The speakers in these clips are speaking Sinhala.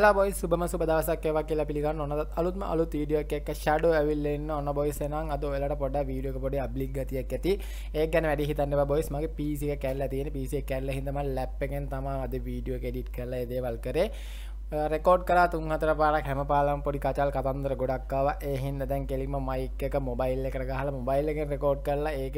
හලා බොයි සුබම සුබදවසක් ඒවා කියලා පිළිගන්න ඔන්න අලුත්ම අලුත් වීඩියෝ එකක් ෂැඩෝ ඇවිල්ලා ඉන්න ඔන්න බොයිස් එනං අද ඔයාලට පොඩ්ඩක් වීඩියෝ එක පොඩි අබ්ලික් ගතියක් ඇති ඒක ගැන වැඩි හිතන්න එපා බොයිස් මගේ PC එක කැල්ලලා තියෙන PC එක කැල්ලලා හින්දා මම ලැප් එකෙන් තමයි අද වීඩියෝ එක එඩිට් කරලා ඒ දේවල් කරේ රෙකෝඩ් කලා තුන් හතර පාරක් හැම පාලම් පොඩි කචල් කතන්දර ගොඩක්කාව ඒහින්ද දැන් කෙලිම මයික් එක මොබයිල් එකර ගහලා මොබයිල් එකෙන් රෙකෝඩ් කරලා ඒක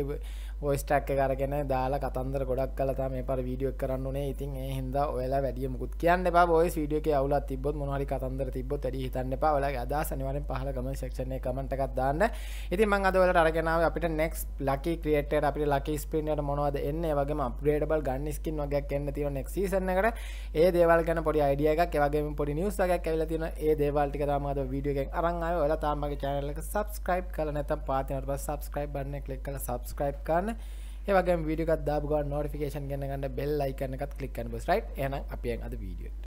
ෝස්ටක් කරගෙන දාලා කතන්දර ගොඩක් කලතා මේ පර වීඩියක් කරන්න නේ ඉතින් ඒ හිද ඔයලා වැඩිය මුකුත් කියන්න එපා ඔය වීඩියක අවුලත් තිබොත් මොහරි කතන්දර තිබොත් වැඩි හිතන්න එපා ඔයාලා අදහස් අනිවාර්යෙන් පහල කමෙන්ට් සෙක්ෂන් එකේ කමෙන්ට් එකක් දාන්න ඉතින් මං අද ඔයාලට අරගෙන ආවේ අපිට next lucky creator අපිට lucky spin එකට මොනවද එන්නේ ඒ වගේම upgradable gun skin වගේක් එන්න තියෙන next season එකට ඒ දේවල් ගැන පොඩි අයිඩියා එකක් ඒ වගේම පොඩි නිවුස් එකක් ඇවිල්ලා තියෙනවා ඒ දේවල් ටික තමයි අද වීඩියෝ එකෙන් අරන් ආවේ ඔයාලා තාම මගේ channel එක subscribe කරලා නැත්නම් පාතිනට පස්සේ subscribe button එක click කරලා subscribe කරන්න කරන්න ඒවගේ විඩියකත් දාබ ග නොටිකේෂන් ගන්නගන්න බෙල් අයිකන්නකත් කලික්කන්න බස් රයි් එන අපියන් අද වීඩියට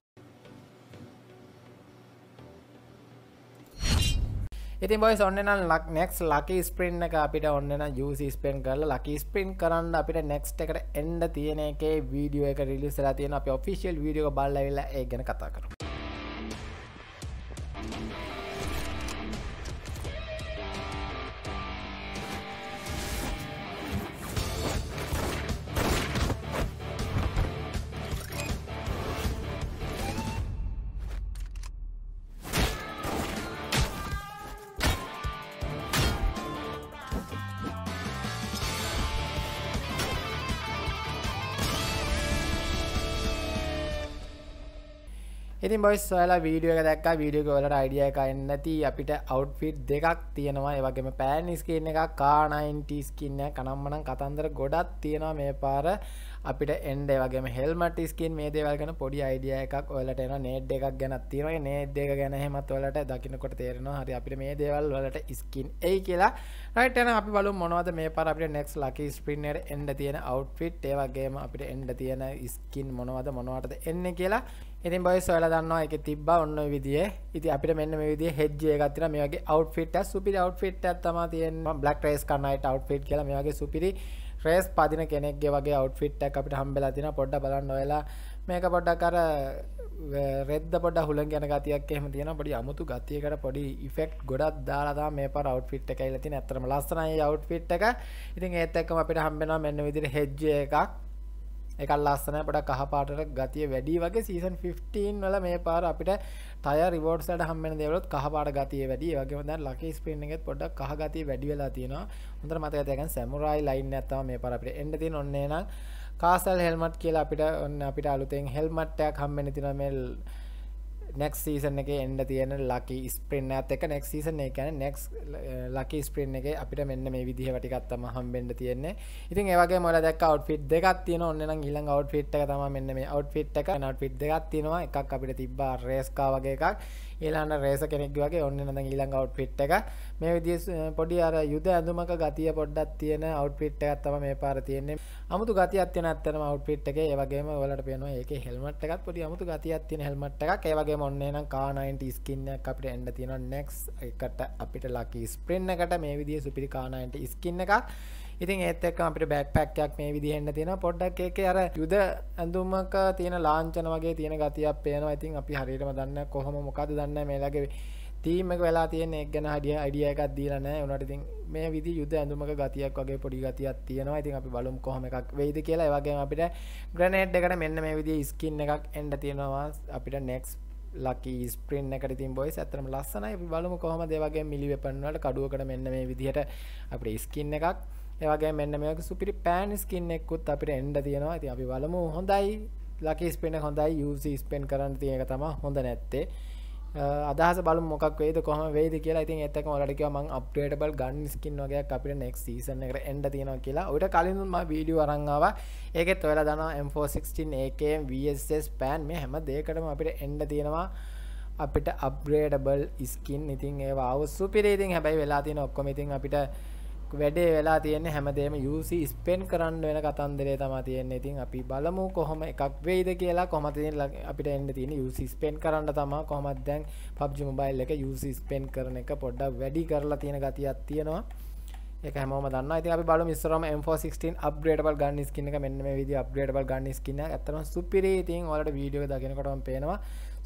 ඉතින් බොයි ඔන්න නම් ලක් නෙක්ස් ලකි ස්ප්‍රින්් එක අපිට ඔන්න ජස ස්පෙන් කරල ලකි ස්ප්‍රින් කරන්න අපිට නෙක්ස්ට එකට එන්ඩ තියෙන එක වීඩියෝ එක රිලිස්සලා තියෙන අප ඔෆිසිියල් වීඩියෝ බල්ලවෙලා ඒ ගැන කතා කරු ඉතින් බොයිස් ඔයාලා වීඩියෝ එක දැක්කා වීඩියෝ එක වලට අයිඩියා එකක් එන්නේ නැති අපිට අවුට්ෆිට් දෙකක් තියෙනවා ඒ වගේම පෑන් ස්කින් එකක් කා 90 ස්කින් එක කනම්මනම් කතන්දර ගොඩක් තියෙනවා මේ පාර අපිට එන්ඩ වගේ හෙල්මට ස්කින් මේ දේවල් ගැන පොඩි අයිඩිය එකක් ඔලට එන නේඩ් එකක් ගැනත් තියෙනයි නේඩ් දෙක ගැන හෙමත් වලට දකිනකොට තේරෙනවා හරි අපිට මේ දේවල් වලට ස්කින් එයි කියලා රයිට් එන අපි බලමු මොනවද මේ පාර අපිට නෙක්ස් ලකි ස්ප්‍රින්නර් එන්න තියෙන අවුට්ෆිට් ඒ වගේම අපිට එන්න තියෙන ස්කින් මොනවද මොනවටද එන්නේ කියලා ඉතින් බොයිස් ඔයාලා දන්නවා ඒකේ තිබ්බා ඔන්න ඔය විදිහේ. ඉතින් අපිට මෙන්න මේ විදිහේ හෙඩ්ජ් එකක් තියෙනවා. මේ වගේ outfit එක සුපිරි outfit එකක් තමයි තියෙන්නේ. black race කරන අයට outfit කියලා මේ වගේ සුපිරි race පදින කෙනෙක්ගේ වගේ outfit එකක් අපිට හම්බෙලා තියෙනවා. පොඩ්ඩක් බලන්න ඔයාලා මේක පොඩ්ඩක් අර රෙද්ද පොඩ හුළන් ගැන ගතියක් එහෙම තියෙන පොඩි අමුතු ගතියකට පොඩි ඉෆෙක්ට් ගොඩක් දාලා මේ පර අවට්ෆිට් එකයි ඇතින ඇතරම ලස්සනයි අවට්ෆිට් එක ඉතින් ඒත් එක්කම අපිට හම්බෙනවා මෙන්න විදිහට හෙජ් එකක් එකල් ලස්සන පට කහපාටට ගතිය වැඩි වගේ සීසන් 15 වල මේ පාර අපිට ටය රිවෝඩ්සට හම්මෙන දෙවලොත් කහපාට ගතිය වැඩි වගේ දැන් ලකේ ස්පින් එකෙත් පොඩ්ඩක් කහ ගතිය වැඩි වෙලා තියෙනවා හොඳට මතක තියාගන්න සැමුරායි ලයින් එකක් තමයි මේ පාර අපිට එන්න තියෙන ඔන්න එහෙනම් කාසල් හෙල්මට් කියලා අපිට ඔන්න අපිට අලුතෙන් හෙල්මට් එකක් හම්බෙන්න තියෙනවා මේ නෙක් සීසන් එක එන්ඩ තියෙන ලකි ස්ප්‍රෙන්න්න ඇත් එක නෙක් සීසන් එක ැන නෙක් ලකි ස්ප්‍රෙන්් එක අපිට මෙන්න මේ විදිහ වටිකත්තම හම්බෙන්ඩ තියෙන්නේ ඉතින් ඒවගේ මොල දක් අවට්ෆිට් දෙකක් තියෙන ඔන්න ඉල්ලං අවට්ෆිට් එක තම මෙන්න මේ අවට්ෆිට් එක නට්ෆිට් දෙකක් තියෙනවා එකක් අපිට තිබ්බා රේස්කා වගේ එකක් ඊලාන්න රේස කෙනෙක් වගේ ඔන්න නද ඊළඟ අවට්පිට් එක මේ විදි පොඩි අර යුද ඇඳුමක ගතිය පොඩ්ඩක් තියෙන අවට්පිට් එකක් තම මේ පාර තියෙන්නේ අමුතු ගතියක් තියෙන ඇත්තටම අවට්පිට් එකේ ඒ වගේම ඔයාලට පේනවා ඒකේ හෙල්මට් එකත් පොඩි අමුතු ගතියක් තියෙන හෙල්මට් එකක් ඒ වගේම ඔන්න එහෙනම් කා 90 ස්කින් එකක් අපිට එන්න තියෙනවා නෙක්ස් එකට අපිට ලකී ස්ප්‍රින් එකට මේ විදිහේ සුපිරි කා 90 ස්කින් එකක් ඉතින් ඒත්තක් අපිට බැක් පැක්යක් මේ විදිහෙන්න්න තියෙන පොඩ්ඩක් එක අර යුද ඇඳුමක තියෙන ලාංචන වගේ තියෙන ගතියක් පේනවා ඉතින් අපි හරියටම දන්න කොහොම මොකද දන්න මේලගේ තීමක වෙලා තියෙන එක් ගැන හඩිය අඩිය එකක් දීලා නැහැ උනාට ඉතින් මේ විදි යුද ඇඳුමක ගතියක් වගේ පොඩි ගතියක් තියෙනවා ඉතින් අපි බලමු කොහොම එකක් වෙයිද කියලා ඒ වගේම අපිට ග්‍රනේඩ් එකට මෙන්න මේ විදිහේ ස්කින් එකක් එන්න තියෙනවා අපිට නෙක්ස් ලකි ස්ප්‍රින් එකට තින් බොයිස් ඇතරම ලස්සනයි අපි බලමු කොහොම දෙවගේ මිලි වෙපන් වලට කඩුවකට මෙන්න මේ විදිහට අපිට ස්කින් එකක් ඒවගේ මෙන්න මේක සුපිරි පෑන් ස්කින් එක්කුත් අපිට එන්ඩ තියෙනවා ඇති අපි බලමු හොඳයි ලකි ස්පෙන හොඳයි යුසි ස්පෙන් කරන්න තියෙන තම හොඳ නැත්තේ අදහස බල මොක් වේද කොම වේද කියලා ඉතින් එතක ොලටික ම අපේටබල් ගන් ස්කින් වගේ අපිට නෙක් සීසන එකට එන්ඩ තියෙන කියලා ඔට කලින්ම වීඩිය අරංාව ඒකෙත් ඔල දන M416 ඒකම් වස් පෑන් මේ හැම දෙකටම අපිට එන්ඩ තියෙනවා අපිට අප්‍රේටබල් ස්කින් ඉතින් ඒ අවස්සු පිරේතින් හැබැයි වෙලා තියෙන ඔක්කොමඉතින් අපිට වැඩේ වෙලා තියෙන හැමදේම යුසි ස්පෙන් කරන්න වෙන කතන්දරේ තමා තියෙන්නේ ඉතින් අපි බලමු කොහොම එකක් වෙයිද කියලා කොහොමද අපිට එන්න තියෙන යුසි ස්පෙන් කරන්න තමා කොහොමද දැන් PUBG Mobile එක යුසි ස්පෙන් කරන එක පොඩ්ඩක් වැඩි කරලා තියෙන ගතියක් තියෙනවා එක හැමෝම දන්න ඉතින් අපි බලමු ඉස්සරහම M416 upgradable gun skin එක මෙන්න මේ විදිහ upgradable gun skin එක ඇත්තටම සුපිරි ඉතින් ඔයාලට වීඩියෝ එක දකිනකොටම පේනවා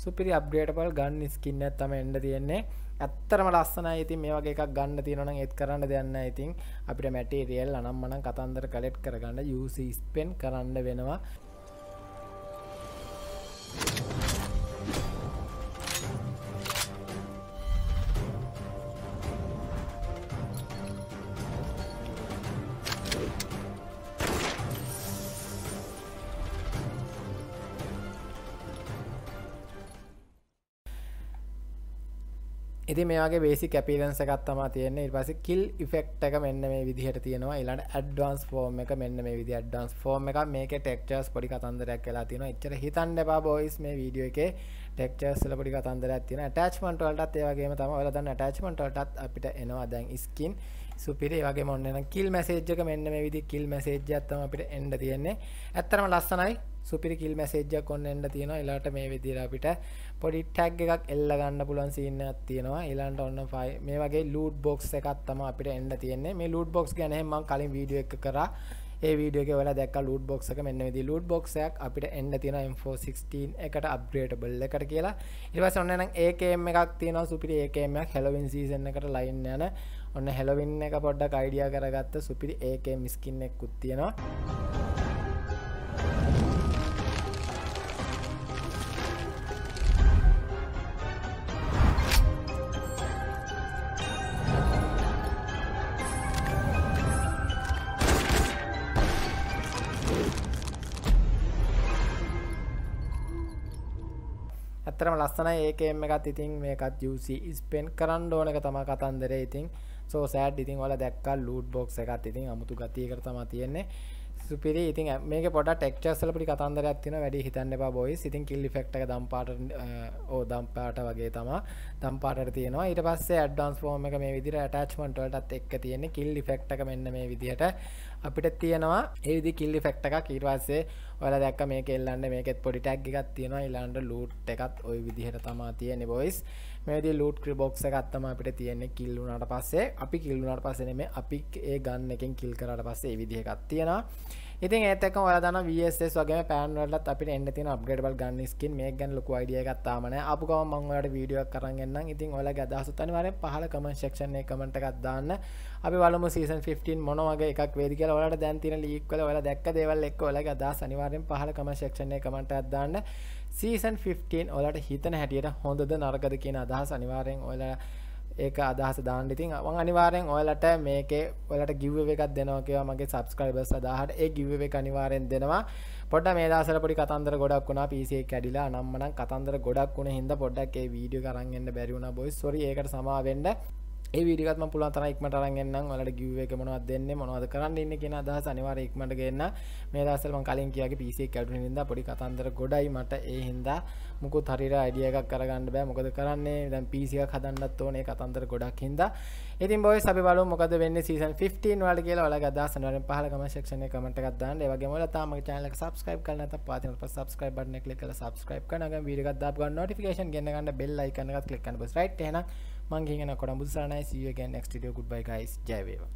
සුපිරි upgradable gun skin එකක් තමයි එන්න තියෙන්නේ ඇත්තරම ලස්සනයි ඉතින් මේ වගේ එකක් ගන්න තියෙනවා නම් ඒත් කරන්න දෙයක් නැහැ ඉතින් අපිට මැටීරියල් අනම්මනම් කතන්දර කලෙක්ට් කරගන්න UC spend කරන්න වෙනවා ඉති මේගේ බේසි කැපිරන්ස එකත් තමා තියන්නේ ඉපස කිල් ඉෆෙක්් එක මෙන්න මේ විදිහට තියෙනවා ඉලට ඇඩ්වන්ස් ෆෝර්ම් එක මෙන්න මේ විදි ඩ්වන්ස් ෆෝර්ම් එක මේක ටෙක්ටර්ස් පොඩි කතන්දරයක් කියලා තියෙන එච්චර හිතන්න එපා බෝයිස් මේ වීඩියෝ එකේ ටෙක්චර්ස්ල පොඩි කතන්දරයක් තියෙන ටච්මන්ට වලටත් ඒ වගේම තමයි ඔයාලා දන්න ටච්මන්ට වලටත් අපිට එනවා දැන් ස්කින් සුපිරි ඒ වගේම ඔන්න එන කිල් මැසේජ් එක මෙන්න මේ විදිහේ කිල් මැසේජ් එකක් තමයි අපිට එන්න තියෙන්නේ ඇත්තටම ලස්සනයි සුපිරි කිල් මැසේජ්ජක් ඔන්න එන්න තියෙනවා එලාට මේ විදිහට අපිට පොඩි ටැග් එකක් එල්ල ගන්න පුළුවන් සීන් එකක් තියෙනවා ඊළඟට ඔන්න මේ වගේ ලූට් බොක්ස් එකක් තමයි අපිට එන්න තියෙන්නේ මේ ලූට් බොක්ස් ගැන මම කලින් වීඩියෝ එක කරා ඒ වීඩියෝක වල දක් ලුට බොක්ක මෙන්න දි ලුට බොක්යක් අපිට එන්න තියෙන M416 එකට අප්ග්‍රේටබල් එකට කියලා ඉවස ඔන්න නම් ඒකම් එකක් තියෙන සුපිරි ඒකමයක් හෙලවින් සීසන් එකට ලයින් යන ඔන්න හෙලවින්න එක පොඩ්ඩක් අයිඩියා කරගත්ත සුපිරි ඒකම් මිස්කින්නෙක් කුත් තියෙනවා ඇත්තරම ලස්සනයි ඒකෙම එකත් ඉතින් මේකත් යසි ස්පෙන්් කරන්න ඕන එක තම කතන්දර ඉතින් සෝ සෑඩ් ඉතින් වල දැක්ක ලූඩ් බොක්ස එකත් ඉතින් අමුතු ගතියකර තම තියෙන්නේ සුපිරි ඉතින් මේ පොට ටෙක්චර්සල පි කතන්දර ඇතින වැඩි හිතන්න එපා බොයි ඉතින් කිල්ලි ෆෙක්ට දම්පාට ඕ දම්පාට වගේ තම දම්පාට තියෙනවා ඊට පස්සේ ඇඩ්ඩන්ස් ෝම එක මේ විදිර ටච්මන්ටලටත් එක් තියෙන්නේ කිල්ලි ෆෙක්ට මෙන්න මේ විදිහට අපිට තියෙනවා ඒවිදි කිල්ලි ෆෙක්ට එක කීරවාසේ ඔල දැක් මේ කෙල්ලන්න මේකෙත් පොඩිටක් එකක් තියෙනවා ඉලාන්ඩ ලූට් එකත් ඔය විදිහට තමා තියෙන බොයිස් මේද ලූට් ක්‍රබොක්ස එකත්තම අපිට තියෙන්නේ කිල්ලුනට පස්සේ අපි කිල්ලුනට පසන මේ අපි ඒ ගන්න එකින් කිල් කරට පස්සේ විදිහකත් තියෙනවා ඉතින් ඒතක ඔය දන වස් වගේ පෑන්වලත් අපිට එන්න තින අප්ගේටබල් ගන්න ස්කින් මේ ගැන ලොකු අයිඩිය ගත්තාමන අපපු ගම මංවලට වීඩියක් කරගන්න ඉතින් ඔල ගදහසු තනිවර පහල කම ශක්ෂණය කමට එකක් දාන්න අපි වලම සීසන් 15 මොනවගේ එකක් වේදි කියලා ඔයාලට දැන් තියෙන ලීක් වල ඔයාලා දැක්ක දේවල් එක්ක ඔයාලා ගදහස් අනිවාර්යෙන් පහල කම ශක්ෂණය කමෙන්ට් එකක් දාන්න සීසන් 15 ඔයාලට හිතන හැටියට හොඳද නරකද කියන අදහස් අනිවාර්යෙන් ඔයාලා ඒක අදහස දාන්න ඉතින් මම අනිවාර්යෙන් ඔයාලට මේකේ ඔයාලට giveaway එකක් දෙනවා කියලා මගේ subscribers 10000ට ඒ giveaway එක අනිවාර්යෙන් දෙනවා පොඩ්ඩක් මේ දවස්වල පොඩි කතන්දර ගොඩක් වුණා PC එක කැඩිලා අනම්මනම් කතන්දර ගොඩක් වුණා හින්දා පොඩ්ඩක් ඒ වීඩියෝ කරන් එන්න බැරි වුණා boys sorry ඒකට සමා වෙන්න ඒ විඩිගත්ම පුළුවන් තරම් ඉක්මනට අරන් එන්නම් ඔයාලට ගිව් එක මොනවද දෙන්නේ මොනවද කරන්න ඉන්නේ කියන අදහස අනිවාර්යයෙන් ඉක්මනට ගේන්න මේ දවස්වල මම කලින් කියාගේ PC එක කැඩුණේ නිසා පොඩි කතන්දර ගොඩයි මට ඒ හින්දා මුකුත් හරියට අයිඩියා එකක් කරගන්න බෑ මොකද කරන්නේ දැන් PC එකක් හදන්නත් ඕනේ කතන්දර ගොඩක් හින්දා ඉතින් බොයිස් අපි බලමු මොකද වෙන්නේ season 15 වලට කියලා ඔයාලගේ අදහස් අනිවාර්යෙන් පහල comment section එකේ comment එකක් දාන්න ඒ වගේම ඔයාලා තාම මගේ channel එක subscribe කරලා නැත්නම් පාතින පස්ස subscribe button එක click කරලා subscribe කරනවා ගම් වීඩියෝ එකක් දාපු ගන්න notification ගෙන්න ගන්න bell icon එකත් click කරන්න බස් right එහෙනම් මං ගෙනන කොඩම් බුදුසානයි see you again next video goodbye guys ජය වේවා